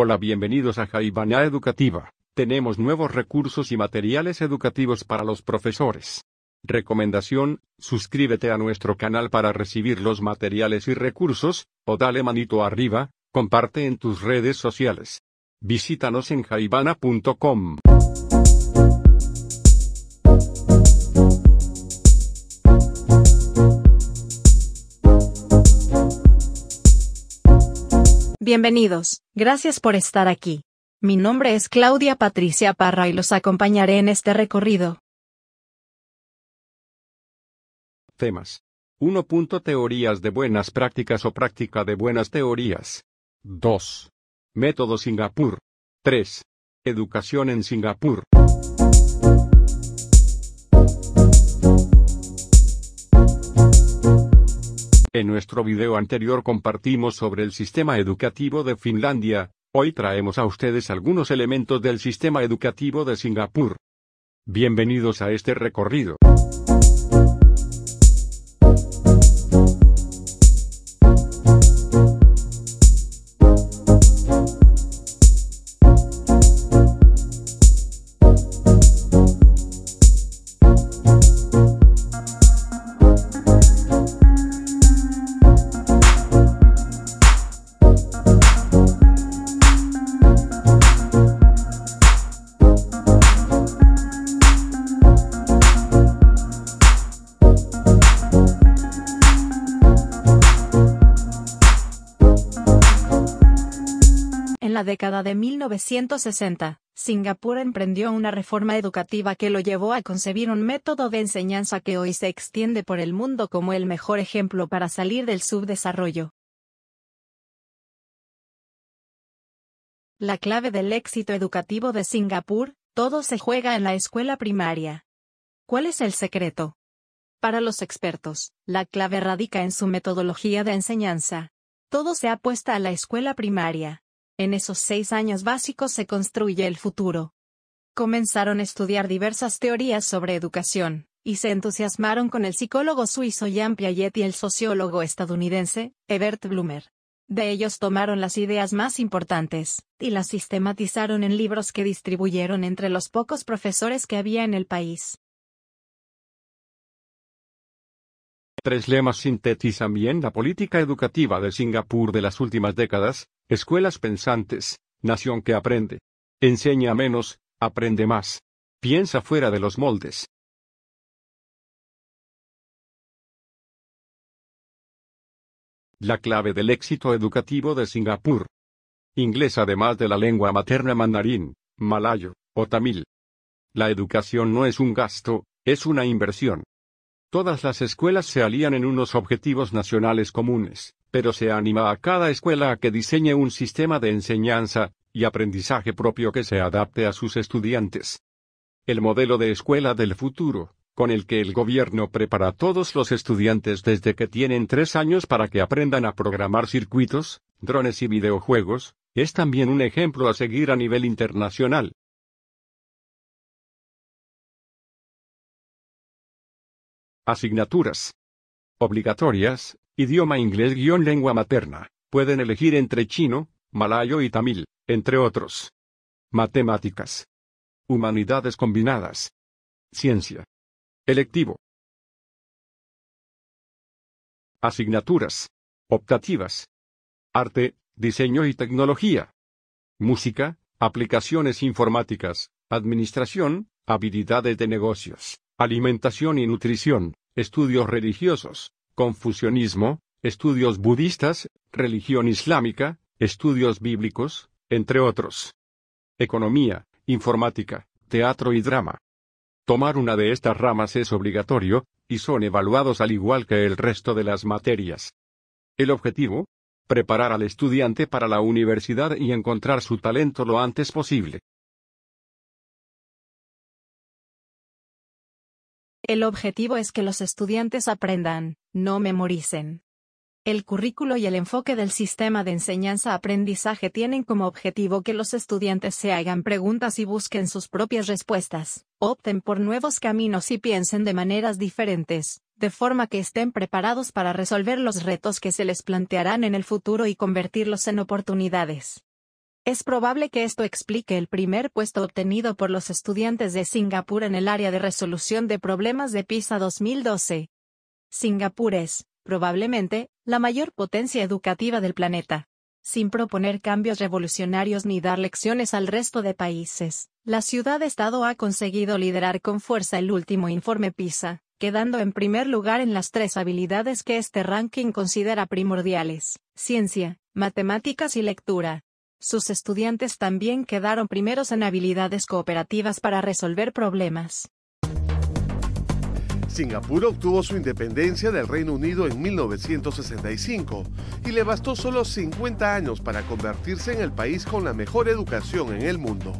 Hola, bienvenidos a Jaibana Educativa. Tenemos nuevos recursos y materiales educativos para los profesores. Recomendación, suscríbete a nuestro canal para recibir los materiales y recursos, o dale manito arriba, comparte en tus redes sociales. Visítanos en jaibana.com. Bienvenidos, gracias por estar aquí. Mi nombre es Claudia Patricia Parra y los acompañaré en este recorrido. Temas. 1. Teorías de buenas prácticas o práctica de buenas teorías. 2. Método Singapur. 3. Educación en Singapur. En nuestro video anterior compartimos sobre el sistema educativo de Finlandia, hoy traemos a ustedes algunos elementos del sistema educativo de Singapur. Bienvenidos a este recorrido. década de 1960, Singapur emprendió una reforma educativa que lo llevó a concebir un método de enseñanza que hoy se extiende por el mundo como el mejor ejemplo para salir del subdesarrollo. La clave del éxito educativo de Singapur, todo se juega en la escuela primaria. ¿Cuál es el secreto? Para los expertos, la clave radica en su metodología de enseñanza. Todo se apuesta a la escuela primaria. En esos seis años básicos se construye el futuro. Comenzaron a estudiar diversas teorías sobre educación, y se entusiasmaron con el psicólogo suizo Jean Piaget y el sociólogo estadounidense, Ebert Blumer. De ellos tomaron las ideas más importantes, y las sistematizaron en libros que distribuyeron entre los pocos profesores que había en el país. Tres lemas sintetizan bien la política educativa de Singapur de las últimas décadas, escuelas pensantes, nación que aprende. Enseña menos, aprende más. Piensa fuera de los moldes. La clave del éxito educativo de Singapur. Inglés además de la lengua materna mandarín, malayo, o tamil. La educación no es un gasto, es una inversión. Todas las escuelas se alían en unos objetivos nacionales comunes, pero se anima a cada escuela a que diseñe un sistema de enseñanza y aprendizaje propio que se adapte a sus estudiantes. El modelo de escuela del futuro, con el que el gobierno prepara a todos los estudiantes desde que tienen tres años para que aprendan a programar circuitos, drones y videojuegos, es también un ejemplo a seguir a nivel internacional. Asignaturas. Obligatorias, idioma inglés-lengua materna. Pueden elegir entre chino, malayo y tamil, entre otros. Matemáticas. Humanidades combinadas. Ciencia. Electivo. Asignaturas. Optativas. Arte, diseño y tecnología. Música, aplicaciones informáticas, administración, habilidades de negocios alimentación y nutrición, estudios religiosos, confucianismo, estudios budistas, religión islámica, estudios bíblicos, entre otros. Economía, informática, teatro y drama. Tomar una de estas ramas es obligatorio, y son evaluados al igual que el resto de las materias. El objetivo? Preparar al estudiante para la universidad y encontrar su talento lo antes posible. El objetivo es que los estudiantes aprendan, no memoricen. El currículo y el enfoque del sistema de enseñanza-aprendizaje tienen como objetivo que los estudiantes se hagan preguntas y busquen sus propias respuestas, opten por nuevos caminos y piensen de maneras diferentes, de forma que estén preparados para resolver los retos que se les plantearán en el futuro y convertirlos en oportunidades. Es probable que esto explique el primer puesto obtenido por los estudiantes de Singapur en el área de resolución de problemas de PISA 2012. Singapur es, probablemente, la mayor potencia educativa del planeta. Sin proponer cambios revolucionarios ni dar lecciones al resto de países, la ciudad-estado ha conseguido liderar con fuerza el último informe PISA, quedando en primer lugar en las tres habilidades que este ranking considera primordiales, ciencia, matemáticas y lectura. Sus estudiantes también quedaron primeros en habilidades cooperativas para resolver problemas. Singapur obtuvo su independencia del Reino Unido en 1965 y le bastó solo 50 años para convertirse en el país con la mejor educación en el mundo.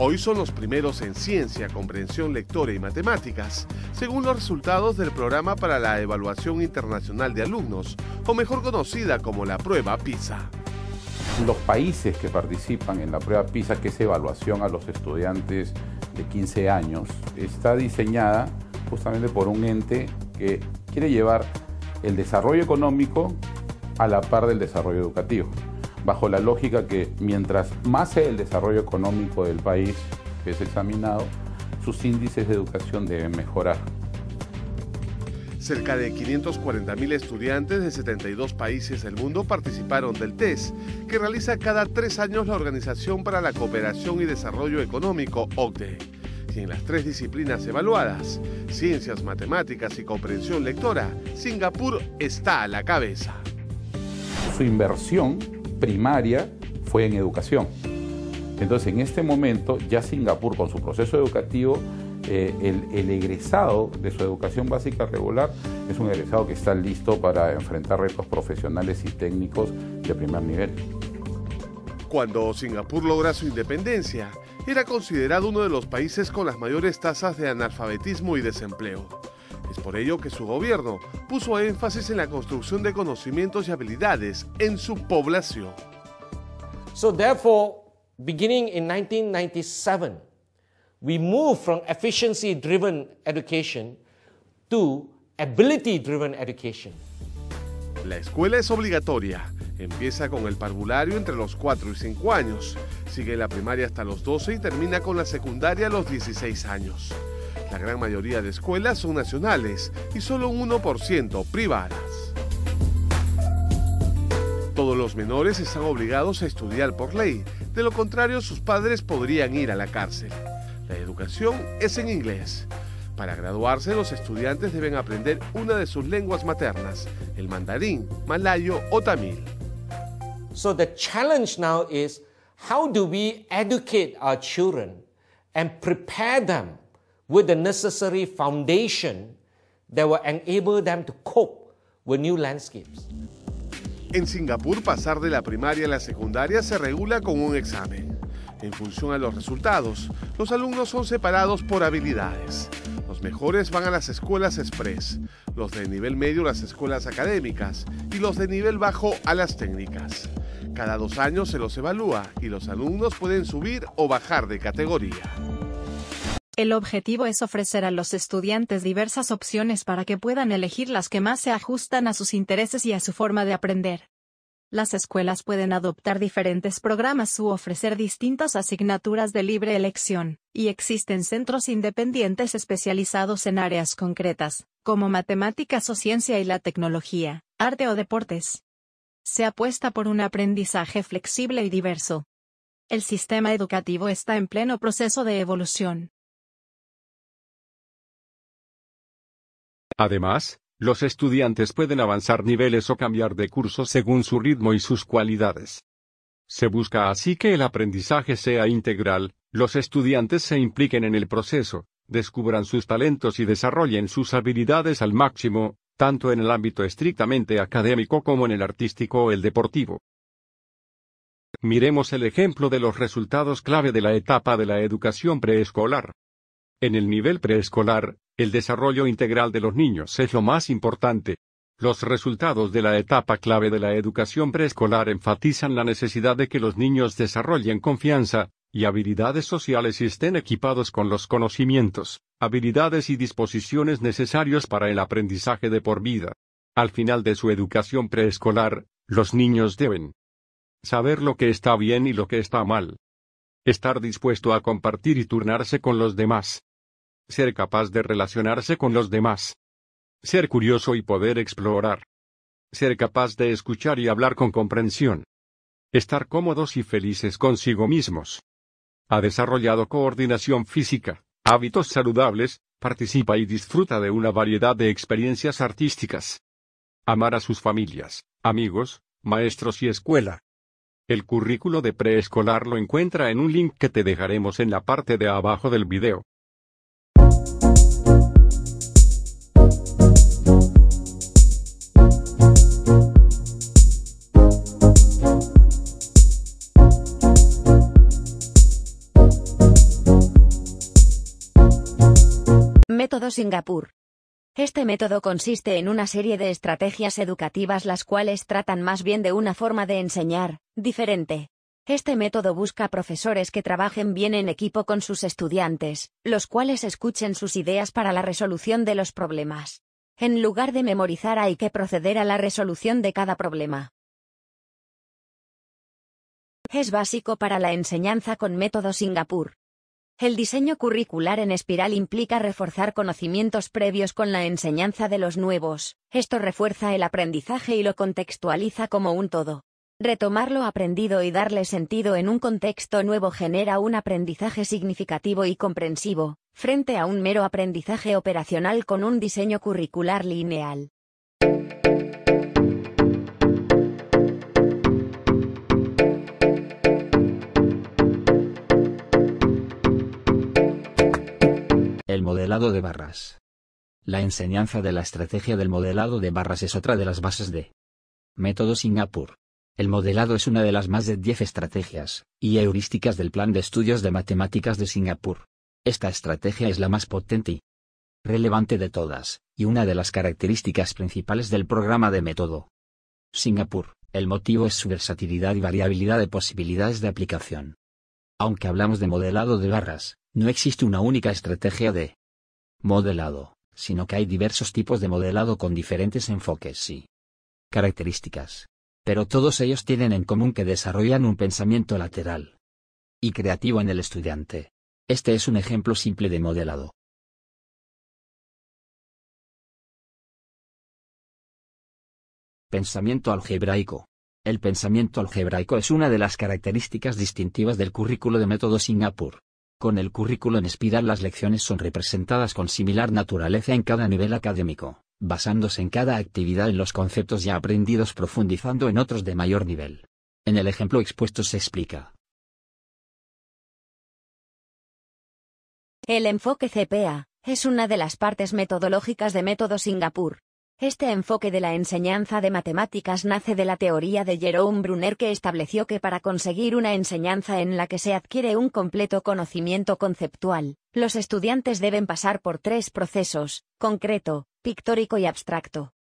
Hoy son los primeros en ciencia, comprensión lectora y matemáticas, según los resultados del programa para la evaluación internacional de alumnos, o mejor conocida como la prueba PISA. Los países que participan en la prueba PISA, que es evaluación a los estudiantes de 15 años, está diseñada justamente por un ente que quiere llevar el desarrollo económico a la par del desarrollo educativo bajo la lógica que mientras más el desarrollo económico del país es examinado, sus índices de educación deben mejorar. Cerca de 540.000 estudiantes de 72 países del mundo participaron del test que realiza cada tres años la Organización para la Cooperación y Desarrollo Económico, OCDE. en las tres disciplinas evaluadas, ciencias, matemáticas y comprensión lectora, Singapur está a la cabeza. Su inversión primaria fue en educación. Entonces, en este momento, ya Singapur, con su proceso educativo, eh, el, egresado de su educación básica regular es un egresado que está listo para enfrentar retos profesionales y técnicos de primer nivel. Cuando Singapur logra su independencia, era considerado uno de los países con las mayores tasas de analfabetismo y desempleo por ello que su gobierno puso énfasis en la construcción de conocimientos y habilidades en su población. So therefore, beginning in 1997, we from efficiency driven education to ability driven education. La escuela es obligatoria. Empieza con el parvulario entre los 4 y 5 años, sigue la primaria hasta los 12 y termina con la secundaria a los 16 años. La gran mayoría de escuelas son nacionales y solo un 1% privadas. Todos los menores están obligados a estudiar por ley, de lo contrario sus padres podrían ir a la cárcel. La educación es en inglés. Para graduarse, los estudiantes deben aprender una de sus lenguas maternas, el mandarín, malayo o tamil. So the challenge now is how do we educate our children and prepare them with the necessary foundation that will enable them to cope with new landscapes. En Singapur, pasar de la primaria a la secundaria se regula con un examen. En función a los resultados, los alumnos son separados por habilidades. Los mejores van a las escuelas express, los de nivel medio a las escuelas académicas y los de nivel bajo a las técnicas. Cada dos años se los evalúa y los alumnos pueden subir o bajar de categoría. El objetivo es ofrecer a los estudiantes diversas opciones para que puedan elegir las que más se ajustan a sus intereses y a su forma de aprender. Las escuelas pueden adoptar diferentes programas u ofrecer distintas asignaturas de libre elección, y existen centros independientes especializados en áreas concretas, como matemáticas o ciencia y la tecnología, arte o deportes. Se apuesta por un aprendizaje flexible y diverso. El sistema educativo está en pleno proceso de evolución, Además, los estudiantes pueden avanzar niveles o cambiar de curso según su ritmo y sus cualidades. Se busca así que el aprendizaje sea integral, los estudiantes se impliquen en el proceso, descubran sus talentos y desarrollen sus habilidades al máximo, tanto en el ámbito estrictamente académico como en el artístico o el deportivo. Miremos el ejemplo de los resultados clave de la etapa de la educación preescolar. En el nivel preescolar, el desarrollo integral de los niños es lo más importante. Los resultados de la etapa clave de la educación preescolar enfatizan la necesidad de que los niños desarrollen confianza y habilidades sociales y estén equipados con los conocimientos, habilidades y disposiciones necesarios para el aprendizaje de por vida. Al final de su educación preescolar, los niños deben saber lo que está bien y lo que está mal, estar dispuesto a compartir y turnarse con los demás, ser capaz de relacionarse con los demás, ser curioso y poder explorar, ser capaz de escuchar y hablar con comprensión, estar cómodos y felices consigo mismos. Ha desarrollado coordinación física, hábitos saludables, participa y disfruta de una variedad de experiencias artísticas. Amar a sus familias, amigos, maestros y escuela. El currículo de preescolar lo encuentra en un link que te dejaremos en la parte de abajo del video. Singapur. Este método consiste en una serie de estrategias educativas las cuales tratan más bien de una forma de enseñar, diferente. Este método busca profesores que trabajen bien en equipo con sus estudiantes, los cuales escuchen sus ideas para la resolución de los problemas. En lugar de memorizar hay que proceder a la resolución de cada problema. Es básico para la enseñanza con método Singapur. El diseño curricular en espiral implica reforzar conocimientos previos con la enseñanza de los nuevos. Esto refuerza el aprendizaje y lo contextualiza como un todo. Retomar lo aprendido y darle sentido en un contexto nuevo genera un aprendizaje significativo y comprensivo, frente a un mero aprendizaje operacional con un diseño curricular lineal. modelado de barras. La enseñanza de la estrategia del modelado de barras es otra de las bases de Método Singapur. El modelado es una de las más de 10 estrategias y heurísticas del Plan de Estudios de Matemáticas de Singapur. Esta estrategia es la más potente y relevante de todas, y una de las características principales del programa de método. Singapur, el motivo es su versatilidad y variabilidad de posibilidades de aplicación. Aunque hablamos de modelado de barras, no existe una única estrategia de modelado, sino que hay diversos tipos de modelado con diferentes enfoques y características. Pero todos ellos tienen en común que desarrollan un pensamiento lateral y creativo en el estudiante. Este es un ejemplo simple de modelado. Pensamiento algebraico. El pensamiento algebraico es una de las características distintivas del currículo de método Singapur. Con el currículo en espiral las lecciones son representadas con similar naturaleza en cada nivel académico, basándose en cada actividad en los conceptos ya aprendidos profundizando en otros de mayor nivel. En el ejemplo expuesto se explica. El enfoque CPA es una de las partes metodológicas de Método Singapur, este enfoque de la enseñanza de matemáticas nace de la teoría de Jerome Brunner que estableció que para conseguir una enseñanza en la que se adquiere un completo conocimiento conceptual, los estudiantes deben pasar por tres procesos, concreto, pictórico y abstracto.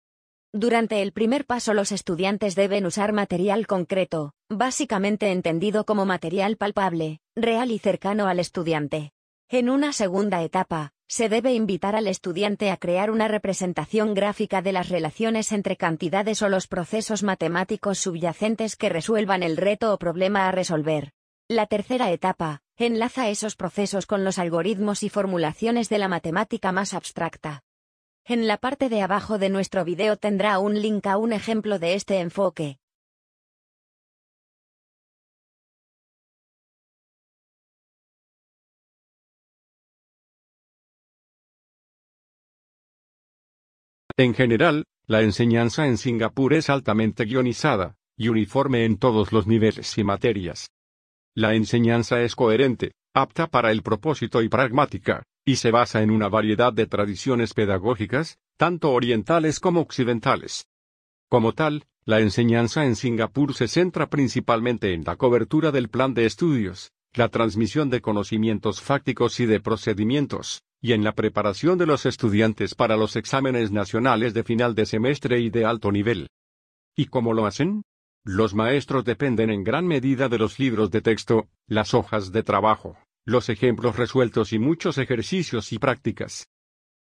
Durante el primer paso los estudiantes deben usar material concreto, básicamente entendido como material palpable, real y cercano al estudiante. En una segunda etapa, se debe invitar al estudiante a crear una representación gráfica de las relaciones entre cantidades o los procesos matemáticos subyacentes que resuelvan el reto o problema a resolver. La tercera etapa, enlaza esos procesos con los algoritmos y formulaciones de la matemática más abstracta. En la parte de abajo de nuestro video tendrá un link a un ejemplo de este enfoque, En general, la enseñanza en Singapur es altamente guionizada, y uniforme en todos los niveles y materias. La enseñanza es coherente, apta para el propósito y pragmática, y se basa en una variedad de tradiciones pedagógicas, tanto orientales como occidentales. Como tal, la enseñanza en Singapur se centra principalmente en la cobertura del plan de estudios, la transmisión de conocimientos fácticos y de procedimientos, y en la preparación de los estudiantes para los exámenes nacionales de final de semestre y de alto nivel. ¿Y cómo lo hacen? Los maestros dependen en gran medida de los libros de texto, las hojas de trabajo, los ejemplos resueltos y muchos ejercicios y prácticas.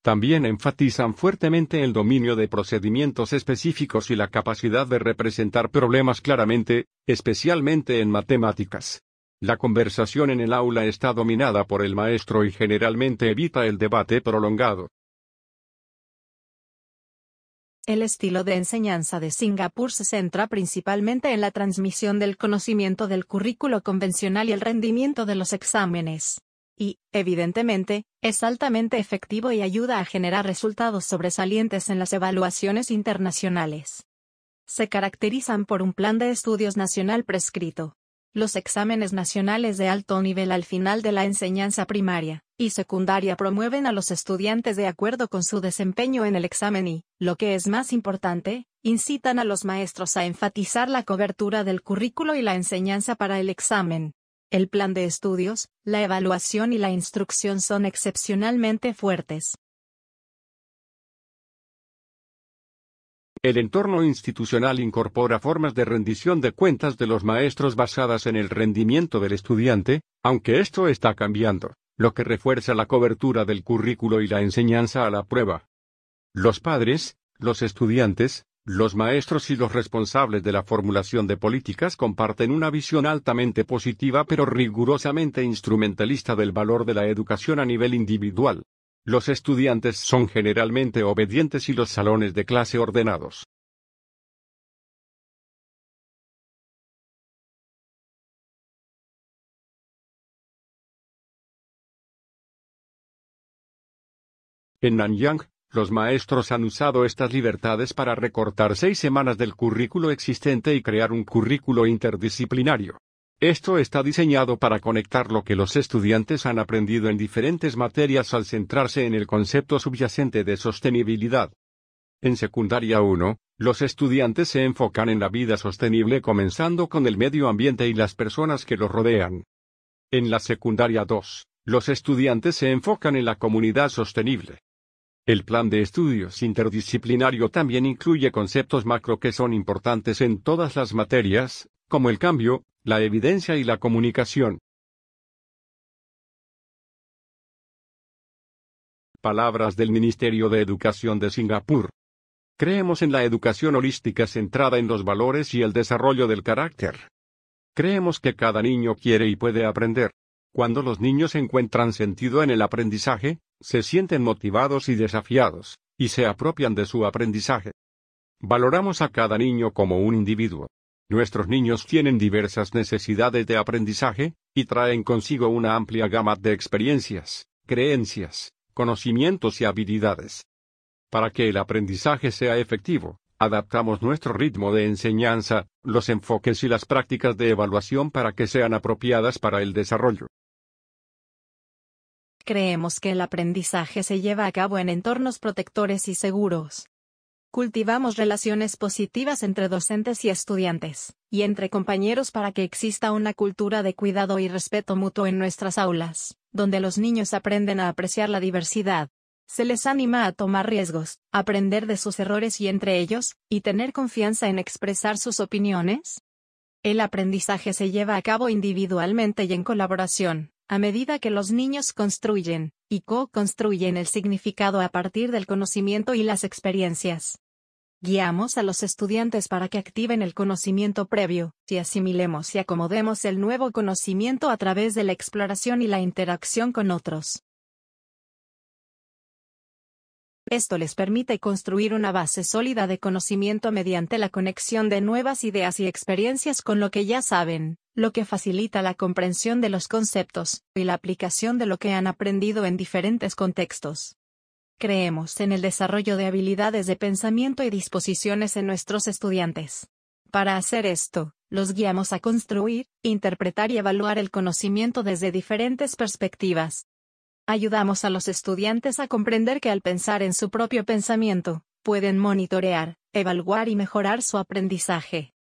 También enfatizan fuertemente el dominio de procedimientos específicos y la capacidad de representar problemas claramente, especialmente en matemáticas. La conversación en el aula está dominada por el maestro y generalmente evita el debate prolongado. El estilo de enseñanza de Singapur se centra principalmente en la transmisión del conocimiento del currículo convencional y el rendimiento de los exámenes. Y, evidentemente, es altamente efectivo y ayuda a generar resultados sobresalientes en las evaluaciones internacionales. Se caracterizan por un plan de estudios nacional prescrito, los exámenes nacionales de alto nivel al final de la enseñanza primaria y secundaria promueven a los estudiantes de acuerdo con su desempeño en el examen y, lo que es más importante, incitan a los maestros a enfatizar la cobertura del currículo y la enseñanza para el examen. El plan de estudios, la evaluación y la instrucción son excepcionalmente fuertes, El entorno institucional incorpora formas de rendición de cuentas de los maestros basadas en el rendimiento del estudiante, aunque esto está cambiando, lo que refuerza la cobertura del currículo y la enseñanza a la prueba. Los padres, los estudiantes, los maestros y los responsables de la formulación de políticas comparten una visión altamente positiva pero rigurosamente instrumentalista del valor de la educación a nivel individual. Los estudiantes son generalmente obedientes y los salones de clase ordenados. En Nanyang, los maestros han usado estas libertades para recortar seis semanas del currículo existente y crear un currículo interdisciplinario. Esto está diseñado para conectar lo que los estudiantes han aprendido en diferentes materias al centrarse en el concepto subyacente de sostenibilidad. En secundaria 1, los estudiantes se enfocan en la vida sostenible comenzando con el medio ambiente y las personas que lo rodean. En la secundaria 2, los estudiantes se enfocan en la comunidad sostenible. El plan de estudios interdisciplinario también incluye conceptos macro que son importantes en todas las materias, como el cambio, la evidencia y la comunicación. Palabras del Ministerio de Educación de Singapur. Creemos en la educación holística centrada en los valores y el desarrollo del carácter. Creemos que cada niño quiere y puede aprender. Cuando los niños encuentran sentido en el aprendizaje, se sienten motivados y desafiados, y se apropian de su aprendizaje. Valoramos a cada niño como un individuo, Nuestros niños tienen diversas necesidades de aprendizaje, y traen consigo una amplia gama de experiencias, creencias, conocimientos y habilidades. Para que el aprendizaje sea efectivo, adaptamos nuestro ritmo de enseñanza, los enfoques y las prácticas de evaluación para que sean apropiadas para el desarrollo. Creemos que el aprendizaje se lleva a cabo en entornos protectores y seguros, Cultivamos relaciones positivas entre docentes y estudiantes, y entre compañeros para que exista una cultura de cuidado y respeto mutuo en nuestras aulas, donde los niños aprenden a apreciar la diversidad. Se les anima a tomar riesgos, aprender de sus errores y entre ellos, y tener confianza en expresar sus opiniones. El aprendizaje se lleva a cabo individualmente y en colaboración, a medida que los niños construyen, y co-construyen el significado a partir del conocimiento y las experiencias. Guiamos a los estudiantes para que activen el conocimiento previo, y asimilemos y acomodemos el nuevo conocimiento a través de la exploración y la interacción con otros. Esto les permite construir una base sólida de conocimiento mediante la conexión de nuevas ideas y experiencias con lo que ya saben, lo que facilita la comprensión de los conceptos y la aplicación de lo que han aprendido en diferentes contextos. Creemos en el desarrollo de habilidades de pensamiento y disposiciones en nuestros estudiantes. Para hacer esto, los guiamos a construir, interpretar y evaluar el conocimiento desde diferentes perspectivas. Ayudamos a los estudiantes a comprender que al pensar en su propio pensamiento, pueden monitorear, evaluar y mejorar su aprendizaje.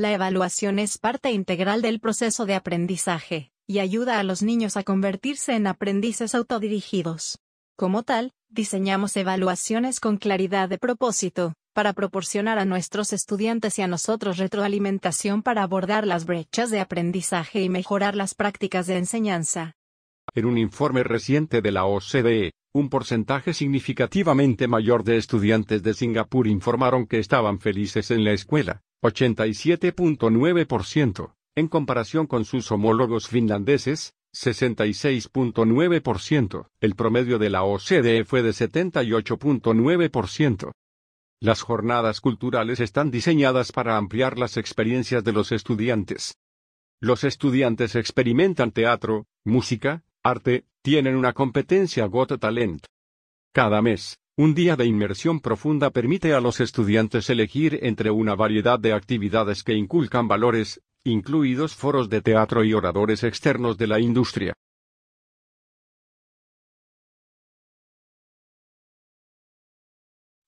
La evaluación es parte integral del proceso de aprendizaje, y ayuda a los niños a convertirse en aprendices autodirigidos. Como tal, diseñamos evaluaciones con claridad de propósito, para proporcionar a nuestros estudiantes y a nosotros retroalimentación para abordar las brechas de aprendizaje y mejorar las prácticas de enseñanza. En un informe reciente de la OCDE, un porcentaje significativamente mayor de estudiantes de Singapur informaron que estaban felices en la escuela, 87.9%, en comparación con sus homólogos finlandeses, 66.9%, el promedio de la OCDE fue de 78.9%. Las jornadas culturales están diseñadas para ampliar las experiencias de los estudiantes. Los estudiantes experimentan teatro, música, arte, tienen una competencia Got Talent. Cada mes, un día de inmersión profunda permite a los estudiantes elegir entre una variedad de actividades que inculcan valores, incluidos foros de teatro y oradores externos de la industria.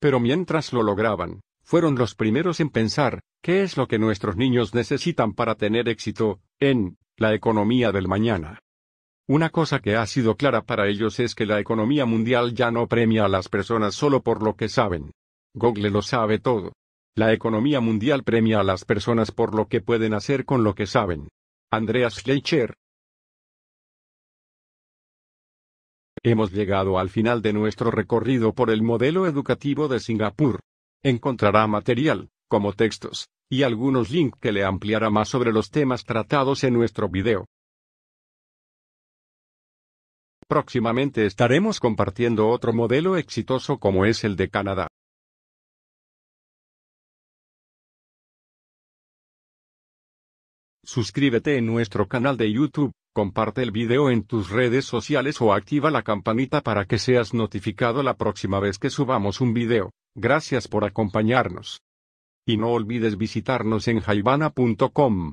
Pero mientras lo lograban, fueron los primeros en pensar, ¿qué es lo que nuestros niños necesitan para tener éxito, en, la economía del mañana? Una cosa que ha sido clara para ellos es que la economía mundial ya no premia a las personas solo por lo que saben. Google lo sabe todo. La economía mundial premia a las personas por lo que pueden hacer con lo que saben. Andreas Schleicher Hemos llegado al final de nuestro recorrido por el modelo educativo de Singapur. Encontrará material, como textos, y algunos links que le ampliará más sobre los temas tratados en nuestro video. Próximamente estaremos compartiendo otro modelo exitoso como es el de Canadá. Suscríbete en nuestro canal de YouTube, comparte el video en tus redes sociales o activa la campanita para que seas notificado la próxima vez que subamos un video. Gracias por acompañarnos. Y no olvides visitarnos en jaivana.com.